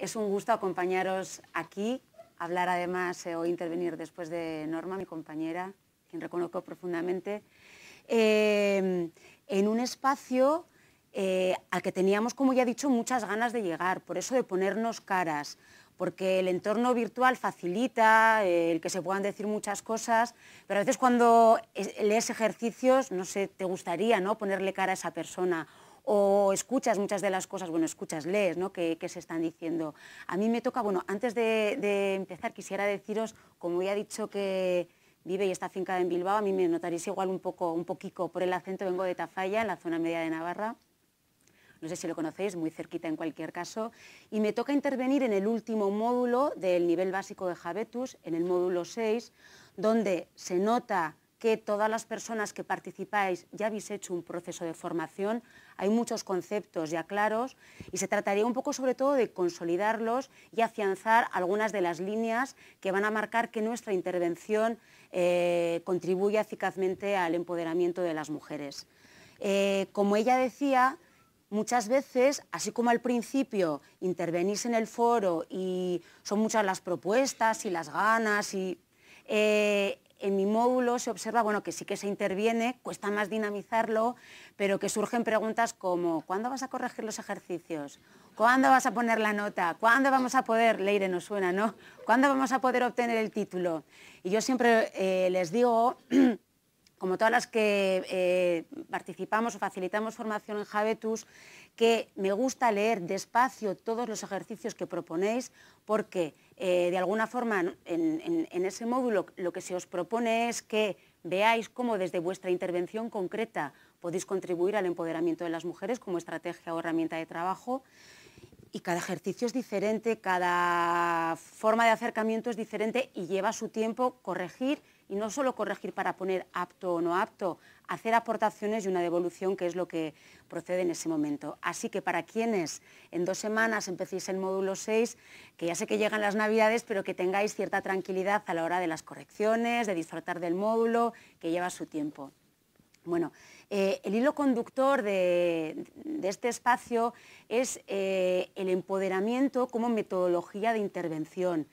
Es un gusto acompañaros aquí, hablar además eh, o intervenir después de Norma, mi compañera, quien reconozco profundamente, eh, en un espacio eh, al que teníamos, como ya he dicho, muchas ganas de llegar, por eso de ponernos caras, porque el entorno virtual facilita el que se puedan decir muchas cosas, pero a veces cuando lees ejercicios, no sé, te gustaría ¿no? ponerle cara a esa persona o escuchas muchas de las cosas, bueno, escuchas, lees, ¿no? Que, se están diciendo. A mí me toca, bueno, antes de, empezar quisiera deciros, como ya he dicho que vive y está fincada en Bilbao, a mí me notaréis igual un poco, un poquito por el acento, vengo de Tafalla, en la zona media de Navarra no sé si lo conocéis, muy cerquita en cualquier caso, y me toca intervenir en el último módulo del nivel básico de Javetus, en el módulo 6, donde se nota que todas las personas que participáis ya habéis hecho un proceso de formación, hay muchos conceptos ya claros y se trataría un poco sobre todo de consolidarlos y afianzar algunas de las líneas que van a marcar que nuestra intervención eh, contribuya eficazmente al empoderamiento de las mujeres. Eh, como ella decía, muchas veces, así como al principio intervenís en el foro y son muchas las propuestas y las ganas y... Eh, en mi módulo se observa bueno, que sí que se interviene, cuesta más dinamizarlo, pero que surgen preguntas como ¿cuándo vas a corregir los ejercicios? ¿Cuándo vas a poner la nota? ¿Cuándo vamos a poder, Leire nos suena, ¿no? ¿Cuándo vamos a poder obtener el título? Y yo siempre eh, les digo como todas las que eh, participamos o facilitamos formación en Javetus, que me gusta leer despacio todos los ejercicios que proponéis porque eh, de alguna forma en, en ese módulo lo que se os propone es que veáis cómo desde vuestra intervención concreta podéis contribuir al empoderamiento de las mujeres como estrategia o herramienta de trabajo y cada ejercicio es diferente, cada forma de acercamiento es diferente y lleva su tiempo corregir y no solo corregir para poner apto o no apto, hacer aportaciones y una devolución que es lo que procede en ese momento. Así que para quienes en dos semanas empecéis el módulo 6, que ya sé que llegan las navidades, pero que tengáis cierta tranquilidad a la hora de las correcciones, de disfrutar del módulo, que lleva su tiempo. Bueno, eh, el hilo conductor de, este espacio es eh, el empoderamiento como metodología de intervención.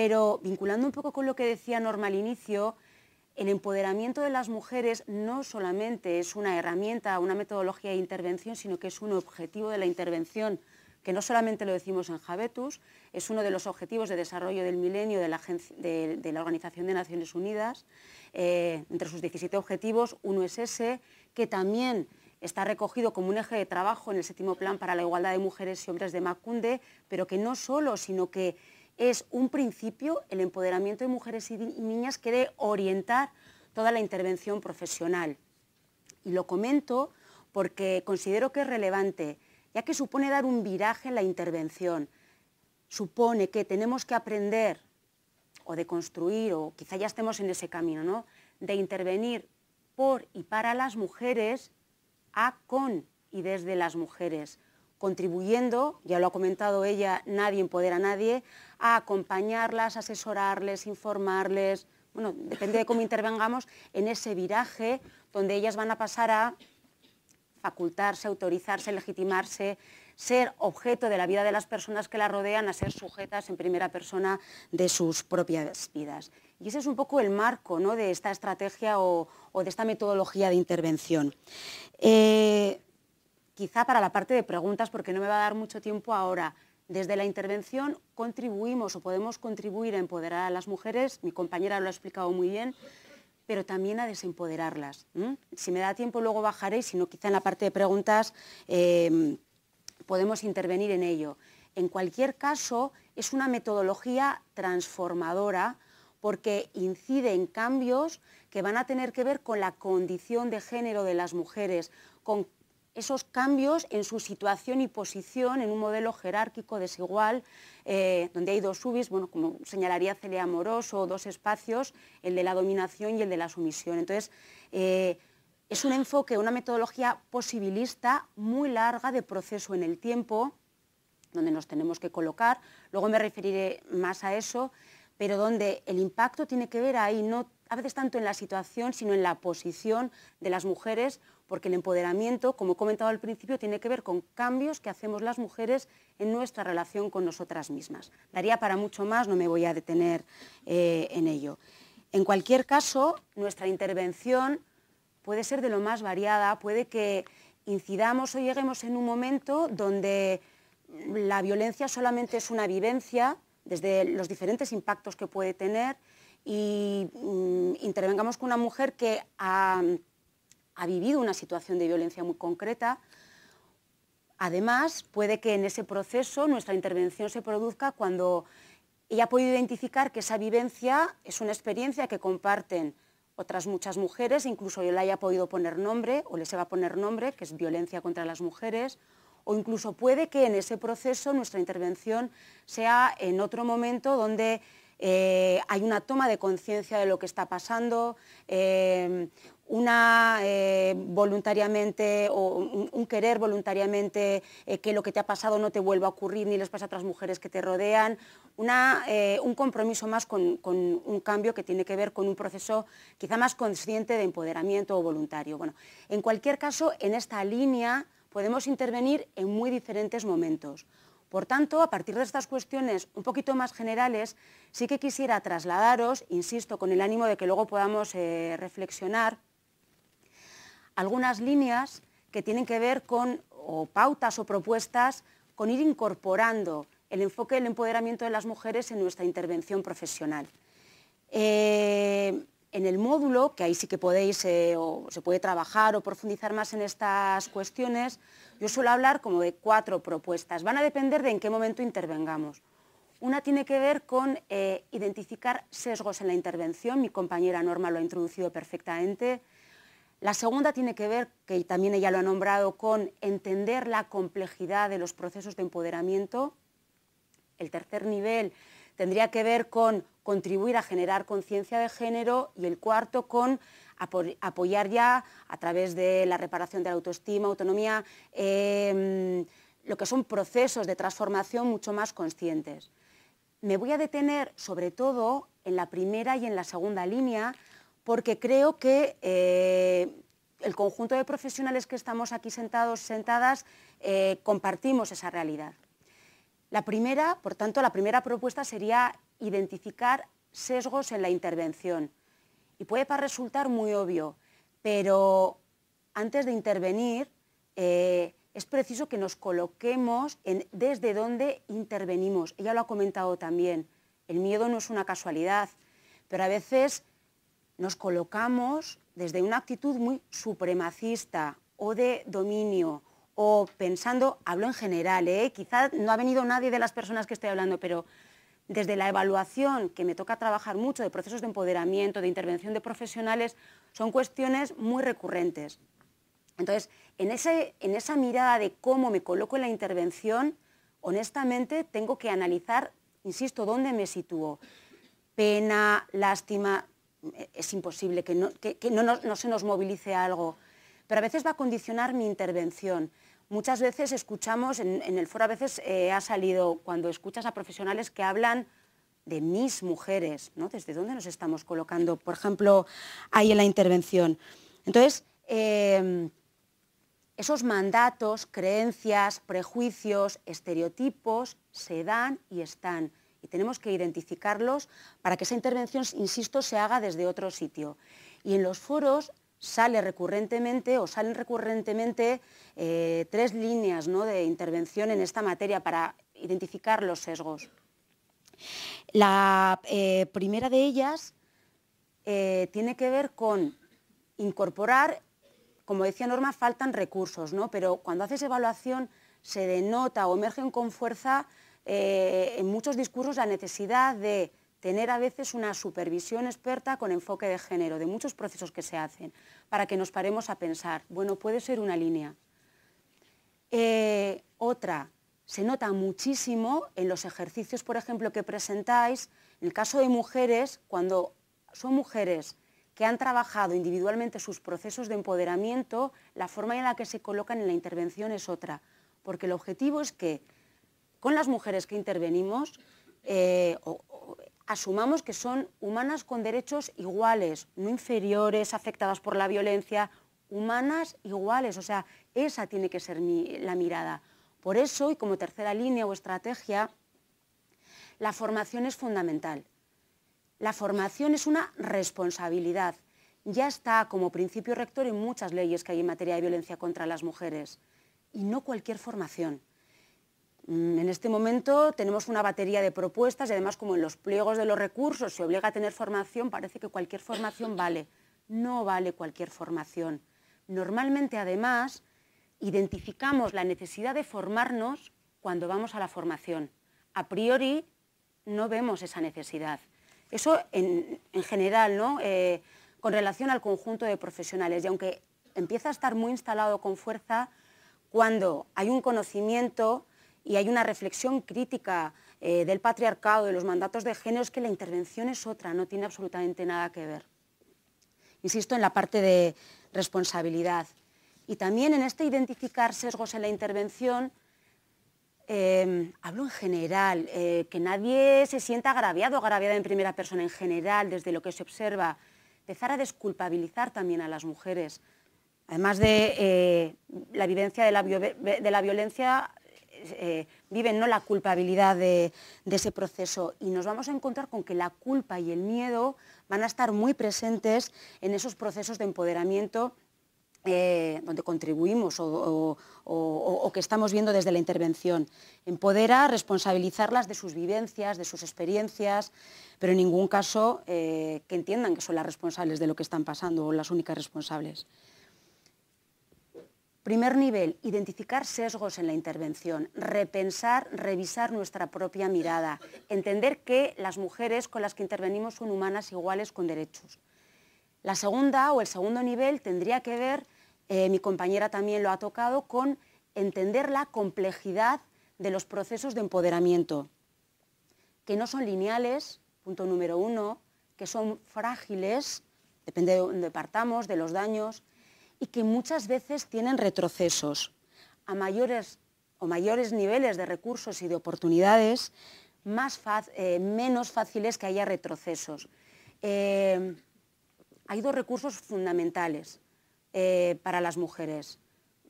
Pero vinculando un poco con lo que decía Norma al inicio, el empoderamiento de las mujeres no solamente es una herramienta, una metodología de intervención, sino que es un objetivo de la intervención, que no solamente lo decimos en Javetus, es uno de los objetivos de desarrollo del milenio de la, de, Organización de Naciones Unidas. Eh, entre sus 17 objetivos, uno es ese, que también está recogido como un eje de trabajo en el séptimo plan para la igualdad de mujeres y hombres de Macunde, pero que no solo, sino que es un principio, el empoderamiento de mujeres y niñas que debe orientar toda la intervención profesional. Y lo comento porque considero que es relevante, ya que supone dar un viraje en la intervención. Supone que tenemos que aprender o de construir, o quizá ya estemos en ese camino, ¿no? de intervenir por y para las mujeres, a, con y desde las mujeres, contribuyendo, ya lo ha comentado ella, nadie empodera a nadie, a acompañarlas, asesorarles, informarles, bueno, depende de cómo intervengamos, en ese viraje donde ellas van a pasar a facultarse, autorizarse, legitimarse, ser objeto de la vida de las personas que la rodean, a ser sujetas en primera persona de sus propias vidas. Y ese es un poco el marco ¿no? de esta estrategia o, de esta metodología de intervención. Eh, quizá para la parte de preguntas, porque no me va a dar mucho tiempo ahora. Desde la intervención contribuimos o podemos contribuir a empoderar a las mujeres, mi compañera lo ha explicado muy bien, pero también a desempoderarlas. Si me da tiempo luego bajaré, si no quizá en la parte de preguntas em, podemos intervenir en ello. En cualquier caso, es una metodología transformadora porque incide en cambios que van a tener que ver con la condición de género de las mujeres, con esos cambios en su situación y posición en un modelo jerárquico desigual, eh, donde hay dos subis, bueno, como señalaría Celia Amoroso, dos espacios, el de la dominación y el de la sumisión. Entonces, eh, es un enfoque, una metodología posibilista muy larga de proceso en el tiempo, donde nos tenemos que colocar, luego me referiré más a eso, pero donde el impacto tiene que ver ahí, no a veces tanto en la situación, sino en la posición de las mujeres porque el empoderamiento, como he comentado al principio, tiene que ver con cambios que hacemos las mujeres en nuestra relación con nosotras mismas. Daría para mucho más, no me voy a detener eh, en ello. En cualquier caso, nuestra intervención puede ser de lo más variada, puede que incidamos o lleguemos en un momento donde la violencia solamente es una vivencia, desde los diferentes impactos que puede tener, y mm, intervengamos con una mujer que ha vivido una situación de violencia muy concreta. Además, puede que en ese proceso nuestra intervención se produzca cuando ella ha podido identificar que esa vivencia es una experiencia que comparten otras muchas mujeres, incluso yo haya podido poner nombre o le se va a poner nombre, que es violencia contra las mujeres, o incluso puede que en ese proceso nuestra intervención sea en otro momento donde eh, hay una toma de conciencia de lo que está pasando, em, una eh, voluntariamente o un, querer voluntariamente eh, que lo que te ha pasado no te vuelva a ocurrir ni les pasa a otras mujeres que te rodean, un compromiso más con, un cambio que tiene que ver con un proceso quizá más consciente de empoderamiento o voluntario. en cualquier caso, en esta línea podemos intervenir en muy diferentes momentos. Por tanto, a partir de estas cuestiones un poquito más generales, sí que quisiera trasladaros, insisto, con el ánimo de que luego podamos eh, reflexionar, algunas líneas que tienen que ver con o pautas o propuestas con ir incorporando el enfoque del empoderamiento de las mujeres en nuestra intervención profesional. Eh, en el módulo, que ahí sí que podéis eh, o se puede trabajar o profundizar más en estas cuestiones, yo suelo hablar como de cuatro propuestas. Van a depender de en qué momento intervengamos. Una tiene que ver con eh, identificar sesgos en la intervención, mi compañera Norma lo ha introducido perfectamente. La segunda tiene que ver, que también ella lo ha nombrado, con entender la complejidad de los procesos de empoderamiento. El tercer nivel tendría que ver con contribuir a generar conciencia de género y el cuarto con apoyar ya a través de la reparación de la autoestima, autonomía, em, lo que son procesos de transformación mucho más conscientes. Me voy a detener sobre todo en la primera y en la segunda línea porque creo que eh, el conjunto de profesionales que estamos aquí sentados, sentadas, eh, compartimos esa realidad. La primera, por tanto, la primera propuesta sería identificar sesgos en la intervención. Y puede resultar muy obvio, pero antes de intervenir eh, es preciso que nos coloquemos en desde dónde intervenimos. Ella lo ha comentado también. El miedo no es una casualidad, pero a veces nos colocamos desde una actitud muy supremacista o de dominio o pensando, hablo en general, ¿eh? quizá no ha venido nadie de las personas que estoy hablando, pero desde la evaluación, que me toca trabajar mucho, de procesos de empoderamiento, de intervención de profesionales, son cuestiones muy recurrentes. Entonces, en, esa mirada de cómo me coloco en la intervención, honestamente tengo que analizar, insisto, dónde me sitúo. Pena, lástima, eh, es imposible que no, no se nos movilice algo, pero a veces va a condicionar mi intervención. Muchas veces escuchamos, en, el foro a veces eh, ha salido cuando escuchas a profesionales que hablan de mis mujeres, ¿no? ¿Desde dónde nos estamos colocando? Por ejemplo, ahí en la intervención. Entonces, em, esos mandatos, creencias, prejuicios, estereotipos se dan y están. Y tenemos que identificarlos para que esa intervención, insisto, se haga desde otro sitio. Y en los foros sale recurrentemente o salen recurrentemente eh, tres líneas de intervención en esta materia para identificar los sesgos. La eh, primera de ellas eh, tiene que ver con incorporar, como decía Norma, faltan recursos, ¿no? pero cuando haces evaluación se denota o emergen con fuerza en muchos discursos la necesidad de tener a veces una supervisión experta con enfoque de género de muchos procesos que se hacen, para que nos paremos a pensar, bueno, puede ser una línea. Eh, otra, se nota muchísimo en los ejercicios, por ejemplo, que presentáis, en el caso de mujeres, cuando son mujeres que han trabajado individualmente sus procesos de empoderamiento, la forma en la que se colocan en la intervención es otra, porque el objetivo es que con las mujeres que intervenimos, eh, asumamos que son humanas con derechos iguales, no inferiores, afectadas por la violencia, humanas iguales, o sea, esa tiene que ser la mirada. Por eso, y como tercera línea o estrategia, la formación es fundamental. La formación es una responsabilidad. Ya está como principio rector en muchas leyes que hay en materia de violencia contra las mujeres. Y no cualquier formación. Mm, en este momento tenemos una batería de propuestas y además como en los pliegos de los recursos se obliga a tener formación, parece que cualquier formación vale. No vale cualquier formación. Normalmente además identificamos la necesidad de formarnos cuando vamos a la formación. A priori no vemos esa necesidad. Eso en, general, ¿no? Eh, con relación al conjunto de profesionales. Y aunque empieza a estar muy instalado con fuerza, cuando hay un conocimiento y hay una reflexión crítica eh, del patriarcado, de los mandatos de género, es que la intervención es otra, no tiene absolutamente nada que ver. Insisto en la parte de responsabilidad. Y también en este identificar sesgos en la intervención, em, hablo en general, eh, que nadie se sienta agraviado o agraviada en primera persona, en general, desde lo que se observa, empezar a desculpabilizar también a las mujeres. Además de eh, la vivencia de la, de la, violencia, eh, viven ¿no? la culpabilidad de, ese proceso y nos vamos a encontrar con que la culpa y el miedo van a estar muy presentes en esos procesos de empoderamiento eh, donde contribuimos o, que estamos viendo desde la intervención. Empodera, responsabilizarlas de sus vivencias, de sus experiencias, pero en ningún caso eh, que entiendan que son las responsables de lo que están pasando o las únicas responsables. Primer nivel, identificar sesgos en la intervención, repensar, revisar nuestra propia mirada, entender que las mujeres con las que intervenimos son humanas iguales con derechos. La segunda o el segundo nivel tendría que ver, eh, mi compañera también lo ha tocado, con entender la complejidad de los procesos de empoderamiento, que no son lineales, punto número uno, que son frágiles, depende de dónde partamos, de los daños, y que muchas veces tienen retrocesos. A mayores o mayores niveles de recursos y de oportunidades, eh, menos fáciles que haya retrocesos. Eh, hay dos recursos fundamentales eh, para las mujeres.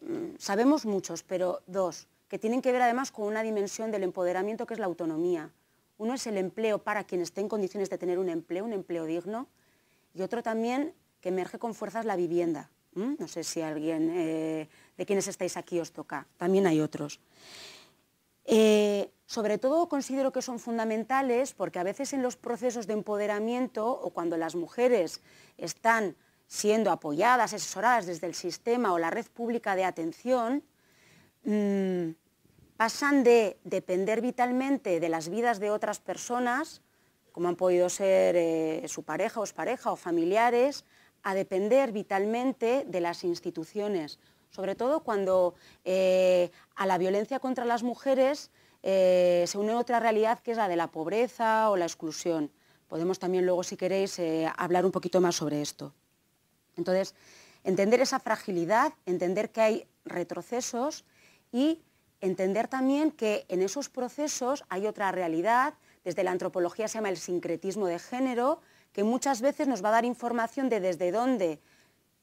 Mm, sabemos muchos, pero dos, que tienen que ver además con una dimensión del empoderamiento que es la autonomía. Uno es el empleo para quien esté en condiciones de tener un empleo, un empleo digno, y otro también que emerge con fuerzas la vivienda. ¿Mm? No sé si alguien eh, de quienes estáis aquí os toca, también hay otros. Eh, sobre todo considero que son fundamentales porque a veces en los procesos de empoderamiento o cuando las mujeres están siendo apoyadas, asesoradas desde el sistema o la red pública de atención, mm, pasan de depender vitalmente de las vidas de otras personas, como han podido ser eh, su pareja o pareja o familiares, a depender vitalmente de las instituciones, sobre todo cuando eh, a la violencia contra las mujeres eh, se une otra realidad que es la de la pobreza o la exclusión. Podemos también luego, si queréis, eh, hablar un poquito más sobre esto. Entonces, entender esa fragilidad, entender que hay retrocesos y entender también que en esos procesos hay otra realidad, desde la antropología se llama el sincretismo de género, que muchas veces nos va a dar información de desde dónde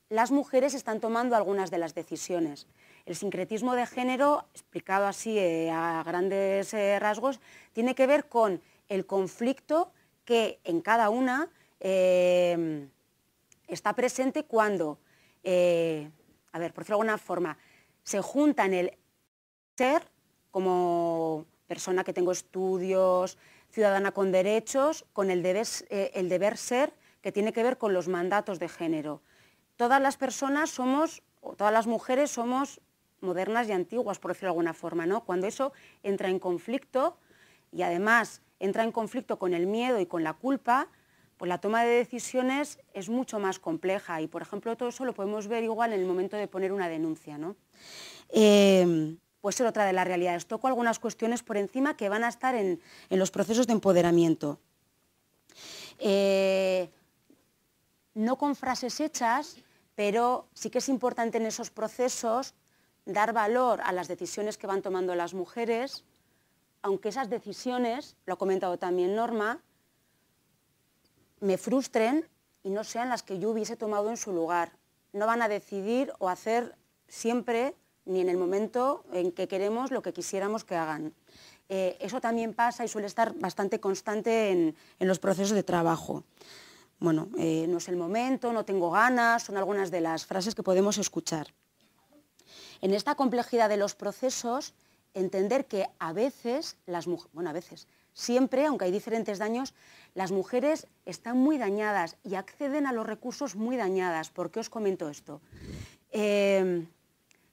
las mujeres están tomando algunas de las decisiones. El sincretismo de género, explicado así eh, a grandes eh, rasgos, tiene que ver con el conflicto que en cada una em, está presente cuando, eh, a ver, por decirlo de alguna forma, se junta en el ser como persona que tengo estudios, ciudadana con derechos, con eh, el deber, ser, que tiene que ver con los mandatos de género. Todas las personas somos, o todas las mujeres somos modernas y antiguas, por decirlo de alguna forma, ¿no? Cuando eso entra en conflicto y además entra en conflicto con el miedo y con la culpa, pues la toma de decisiones es mucho más compleja y, por ejemplo, todo eso lo podemos ver igual en el momento de poner una denuncia, ¿no? eh, puede ser otra de las realidades. Toco algunas cuestiones por encima que van a estar en, los procesos de empoderamiento. Eh, no con frases hechas, pero sí que es importante en esos procesos dar valor a las decisiones que van tomando las mujeres, aunque esas decisiones, lo ha comentado también Norma, me frustren y no sean las que yo hubiese tomado en su lugar. No van a decidir o hacer siempre ni en el momento en que queremos lo que quisiéramos que hagan. Eh, eso también pasa y suele estar bastante constante en, los procesos de trabajo. Bueno, eh, no es el momento, no tengo ganas, son algunas de las frases que podemos escuchar. En esta complejidad de los procesos, entender que a veces, las mujeres, bueno, a veces, siempre, aunque hay diferentes daños, las mujeres están muy dañadas y acceden a los recursos muy dañadas. ¿Por qué os comento esto? Eh,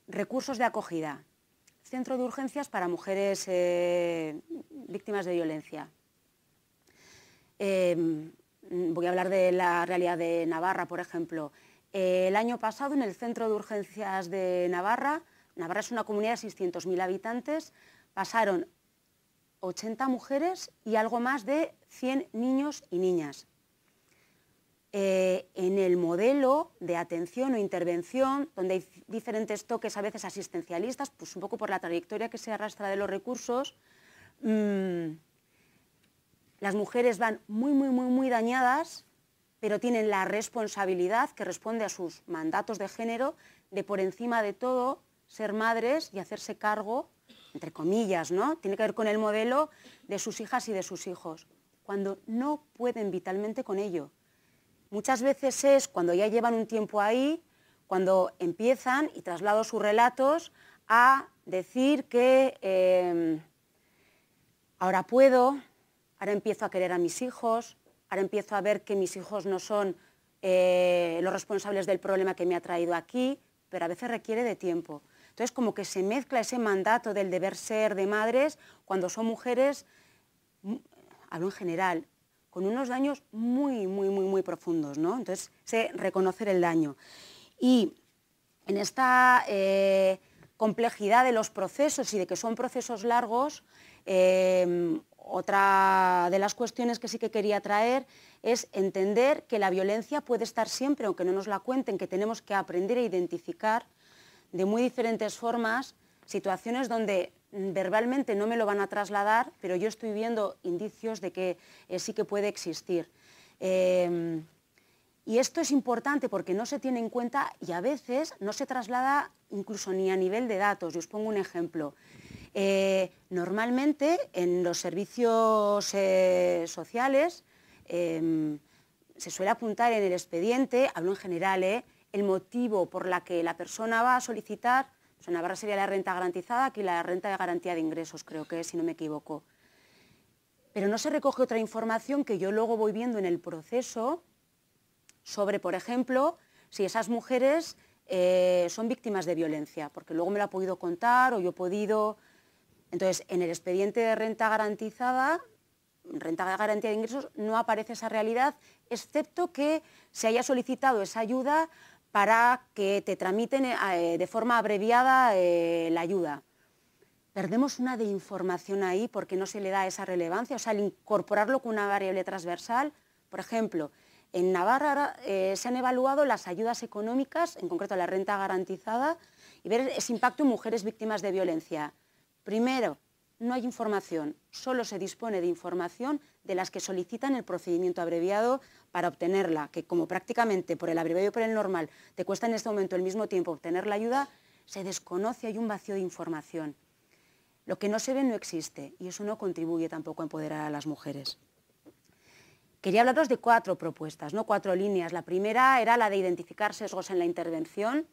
Recursos de acogida. Centro de urgencias para mujeres eh, víctimas de violencia. Em, voy a hablar de la realidad de Navarra, por ejemplo. el año pasado en el Centro de Urgencias de Navarra, Navarra es una comunidad de 600.000 habitantes, pasaron 80 mujeres y algo más de 100 niños y niñas. Eh, en el modelo de atención o intervención, donde hay diferentes toques a veces asistencialistas, pues un poco por la trayectoria que se arrastra de los recursos, mm, las mujeres van muy, muy, muy, muy dañadas, pero tienen la responsabilidad que responde a sus mandatos de género de por encima de todo ser madres y hacerse cargo, entre comillas, ¿no? Tiene que ver con el modelo de sus hijas y de sus hijos, cuando no pueden vitalmente con ello. Muchas veces es cuando ya llevan un tiempo ahí, cuando empiezan, y traslado sus relatos, a decir que em, ahora puedo, ahora empiezo a querer a mis hijos, ahora empiezo a ver que mis hijos no son eh, los responsables del problema que me ha traído aquí, pero a veces requiere de tiempo. Entonces, como que se mezcla ese mandato del deber ser de madres cuando son mujeres, mm, hablo en general, con unos daños muy, muy, muy, muy profundos, Entonces, sé reconocer el daño. Y en esta eh, complejidad de los procesos y de que son procesos largos, eh, otra de las cuestiones que sí que quería traer es entender que la violencia puede estar siempre, aunque no nos la cuenten, que tenemos que aprender a identificar de muy diferentes formas situaciones donde Mm, verbalmente no me lo van a trasladar, pero yo estoy viendo indicios de que eh, sí que puede existir. Em, y esto es importante porque no se tiene en cuenta y a veces no se traslada incluso ni a nivel de datos. Yo os pongo un ejemplo. Eh, normalmente en los servicios eh, sociales em, se suele apuntar en el expediente, hablo en general, el motivo por la que la persona va a solicitar en la sería la renta garantizada, aquí la renta de garantía de ingresos, creo que es, si no me equivoco. Pero no se recoge otra información que yo luego voy viendo en el proceso sobre, por ejemplo, si esas mujeres eh, son víctimas de violencia, porque luego me lo ha podido contar o yo he podido... Entonces, en el expediente de renta garantizada renta de garantía de ingresos, no aparece esa realidad, excepto que se haya solicitado esa ayuda para que te tramiten eh, eh, de forma abreviada eh, la ayuda. Perdemos una de información ahí porque no se le da esa relevancia, o sea, al incorporarlo con una variable transversal, por ejemplo, en Navarra se han evaluado las ayudas económicas, en concreto la renta garantizada, y ver ese impacto en mujeres víctimas de violencia. Primero, no hay información, solo se dispone de información de las que solicitan el procedimiento abreviado para obtenerla, que como prácticamente por el abreviado y por el normal te cuesta en este momento el mismo tiempo obtener la ayuda, se desconoce, hay un vacío de información. Lo que no se ve no existe y eso no contribuye tampoco a empoderar a las mujeres. Quería hablaros de cuatro propuestas, ¿no? cuatro líneas. La primera era la de identificar sesgos en la intervención,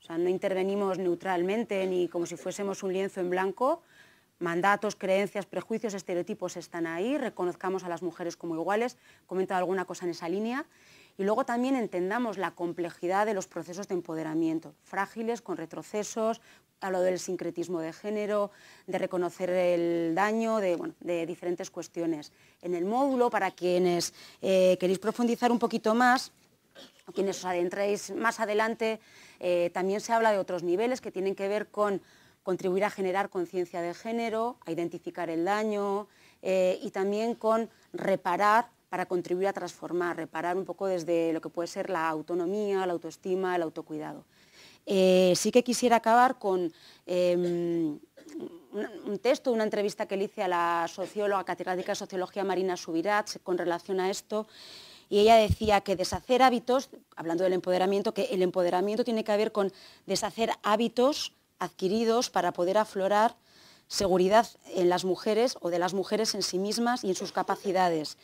o sea, no intervenimos neutralmente ni como si fuésemos un lienzo en blanco, mandatos, creencias, prejuicios, estereotipos están ahí, reconozcamos a las mujeres como iguales, comenta alguna cosa en esa línea, y luego también entendamos la complejidad de los procesos de empoderamiento, frágiles, con retrocesos, lo del sincretismo de género, de reconocer el daño, de, diferentes cuestiones. En el módulo, para quienes eh, queréis profundizar un poquito más, quienes os adentréis más adelante, eh, también se habla de otros niveles que tienen que ver con contribuir a generar conciencia de género, a identificar el daño eh, y también con reparar para contribuir a transformar, reparar un poco desde lo que puede ser la autonomía, la autoestima, el autocuidado. Eh, sí que quisiera acabar con em, un, texto, una entrevista que le hice a la socióloga, catedrática de sociología Marina Subirats con relación a esto. Y ella decía que deshacer hábitos, hablando del empoderamiento, que el empoderamiento tiene que ver con deshacer hábitos adquiridos para poder aflorar seguridad en las mujeres o de las mujeres en sí mismas y en sus capacidades,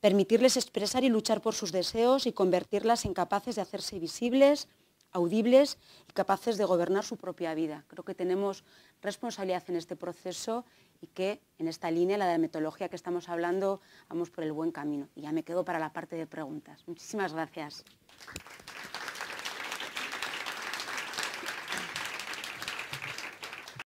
permitirles expresar y luchar por sus deseos y convertirlas en capaces de hacerse visibles, audibles y capaces de gobernar su propia vida. Creo que tenemos responsabilidad en este proceso y que en esta línea, la de la metodología que estamos hablando, vamos por el buen camino. Y ya me quedo para la parte de preguntas. Muchísimas gracias.